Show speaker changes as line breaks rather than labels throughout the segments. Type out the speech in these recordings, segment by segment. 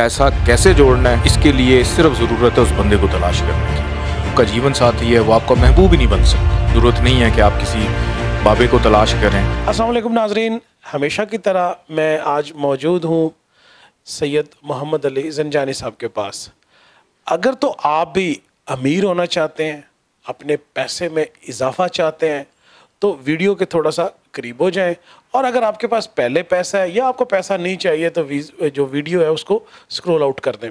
पैसा कैसे जोड़ना है इसके लिए सिर्फ ज़रूरत है उस बंदे को तलाश करने की उसका जीवन साथी है वो आपका महबूब ही नहीं बन सकता ज़रूरत नहीं है कि आप किसी बाबे को तलाश करें
असलम नाजरीन हमेशा की तरह मैं आज मौजूद हूँ सैयद मोहम्मद अली जनजानी साहब के पास अगर तो आप भी अमीर होना चाहते हैं अपने पैसे में इजाफा चाहते हैं तो वीडियो के थोड़ा सा करीब हो जाएं और अगर आपके पास पहले पैसा है या आपको पैसा नहीं चाहिए तो जो वीडियो है उसको स्क्रॉल आउट कर दें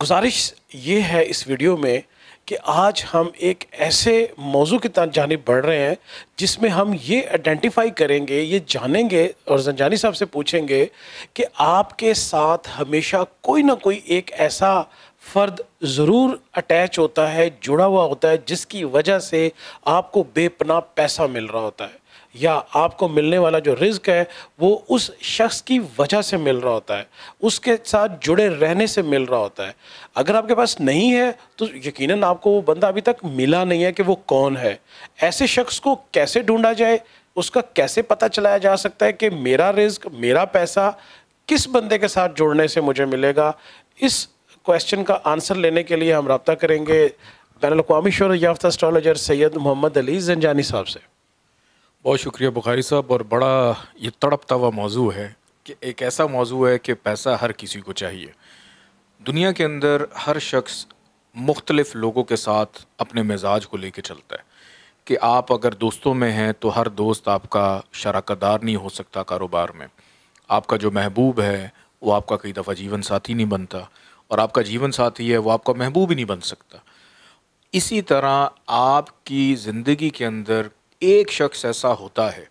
गुजारिश ये है इस वीडियो में कि आज हम एक ऐसे मौजू की जानब बढ़ रहे हैं जिसमें हम ये आइडेंटिफाई करेंगे ये जानेंगे और जनजानी साहब से पूछेंगे कि आपके साथ हमेशा कोई ना कोई एक ऐसा फ़र्द ज़रूर अटैच होता है जुड़ा हुआ होता है जिसकी वजह से आपको बेपना पैसा मिल रहा होता है या आपको मिलने वाला जो रिज्क है वो उस शख्स की वजह से मिल रहा होता है उसके साथ जुड़े रहने से मिल रहा होता है अगर आपके पास नहीं है तो यकीनन आपको वो बंदा अभी तक मिला नहीं है कि वो कौन है ऐसे शख्स को कैसे ढूंढा जाए उसका कैसे पता चलाया जा सकता है कि मेरा रिज्क मेरा पैसा किस बंदे के साथ जुड़ने से मुझे मिलेगा इस क्वेश्चन का आंसर लेने के लिए हम रबता करेंगे बैन अवी शोर याफ्ता एस्ट्रोलॉजर सैयद मोहम्मद अली जंजानी साहब से
बहुत शुक्रिया बुखारी साहब और बड़ा ये तड़पता हुआ मौजू है कि एक ऐसा मौजू है कि पैसा हर किसी को चाहिए दुनिया के अंदर हर शख्स मुख्तलिफ़ लोगों के साथ अपने मिजाज को लेके चलता है कि आप अगर दोस्तों में हैं तो हर दोस्त आपका दार नहीं हो सकता कारोबार में आपका जो महबूब है वो आपका कई दफ़ा जीवन साथी नहीं बनता और आपका जीवन साथी है वो आपका महबूब ही नहीं बन सकता इसी तरह आपकी ज़िंदगी के अंदर एक शख्स ऐसा होता है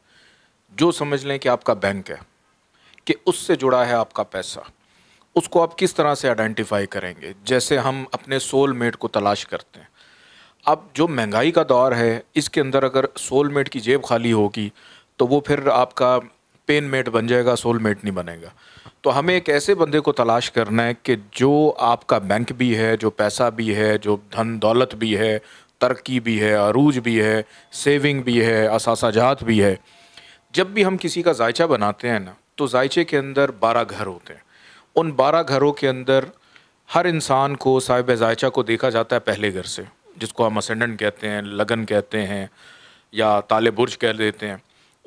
जो समझ लें कि आपका बैंक है कि उससे जुड़ा है आपका पैसा उसको आप किस तरह से आइडेंटिफाई करेंगे जैसे हम अपने सोल मेट को तलाश करते हैं अब जो महंगाई का दौर है इसके अंदर अगर सोल मेट की जेब खाली होगी तो वो फिर आपका पेन मेट बन जाएगा सोल मेट नहीं बनेगा तो हमें एक ऐसे बंदे को तलाश करना है कि जो आपका बैंक भी है जो पैसा भी है जो धन दौलत भी है तरक्की भी है अरूज भी है सेविंग भी है असासाजात भी है जब भी हम किसी का जायचा बनाते हैं ना तो जायचे के अंदर बारह घर होते हैं उन बारह घरों के अंदर हर इंसान को साहिब जायचा को देखा जाता है पहले घर से जिसको हम असेंडेंट कहते हैं लगन कहते हैं या ताले बुर्ज कह देते हैं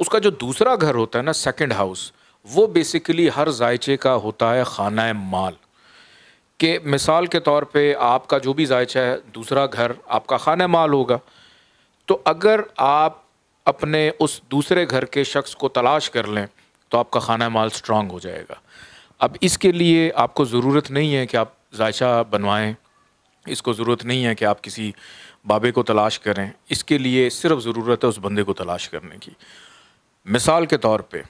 उसका जो दूसरा घर होता है ना सेकंड हाउस वो बेसिकली हर जायचे का होता है खाना माल कि मिसाल के तौर पे आपका जो भी जायचा है दूसरा घर आपका खाना माल होगा तो अगर आप अपने उस दूसरे घर के शख्स को तलाश कर लें तो आपका खाना माल स्ट्रांग हो जाएगा अब इसके लिए आपको ज़रूरत नहीं है कि आप जायचा बनवाएं इसको ज़रूरत नहीं है कि आप किसी बाबे को तलाश करें इसके लिए सिर्फ ज़रूरत है उस बंदे को तलाश करने की मिसाल के तौर पे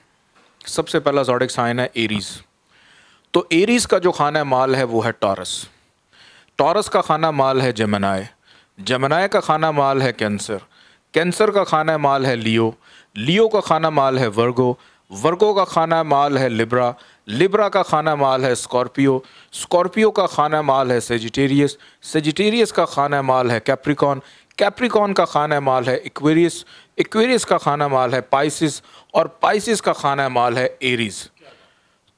सबसे पहला जॉडिक साइन है एरीज़ तो एरीज का जो खाना माल है वो है टॉरस टॉरस का खाना माल है जमनाए जमनाए का खाना माल है कैंसर कैंसर का खाना माल है लियो लियो का खाना माल है वर्गो वर्गो का खाना माल है लिब्रा लिब्रा का खाना माल है स्कॉर्पियो स्कॉर्पियो का खाना माल है सेजिटेरियस सेजिटेरियस का खाना माल है कैप्रिकॉन कैप्रिकॉन का खाना माल है इक्वेरियस इक्वेरियस का खाना माल है पाइसिस और पाइसिस का खाना माल है एरीज़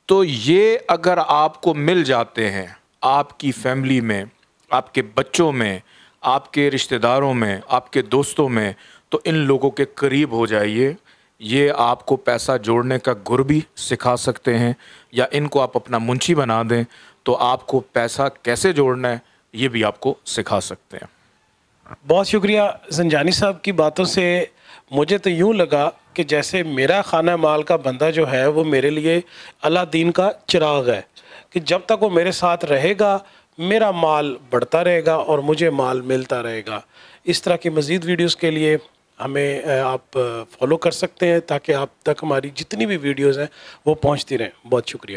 तो ये अगर आपको मिल जाते हैं आपकी फैमिली में आपके बच्चों में आपके रिश्तेदारों में आपके दोस्तों में तो इन लोगों के करीब हो जाइए ये आपको पैसा जोड़ने का गुर भी सिखा सकते हैं या इनको आप अपना मुंशी बना दें तो आपको पैसा कैसे जोड़ना है ये भी आपको सिखा सकते हैं
बहुत शुक्रिया जनजानी साहब की बातों से मुझे तो यूँ लगा कि जैसे मेरा खाना माल का बंदा जो है वो मेरे लिए अला दीन का चिराग है कि जब तक वो मेरे साथ रहेगा मेरा माल बढ़ता रहेगा और मुझे माल मिलता रहेगा इस तरह की मज़ीद वीडियोज़ के लिए हमें आप फॉलो कर सकते हैं ताकि आप तक हमारी जितनी भी वीडियोज़ हैं वो पहुँचती रहें बहुत शुक्रिया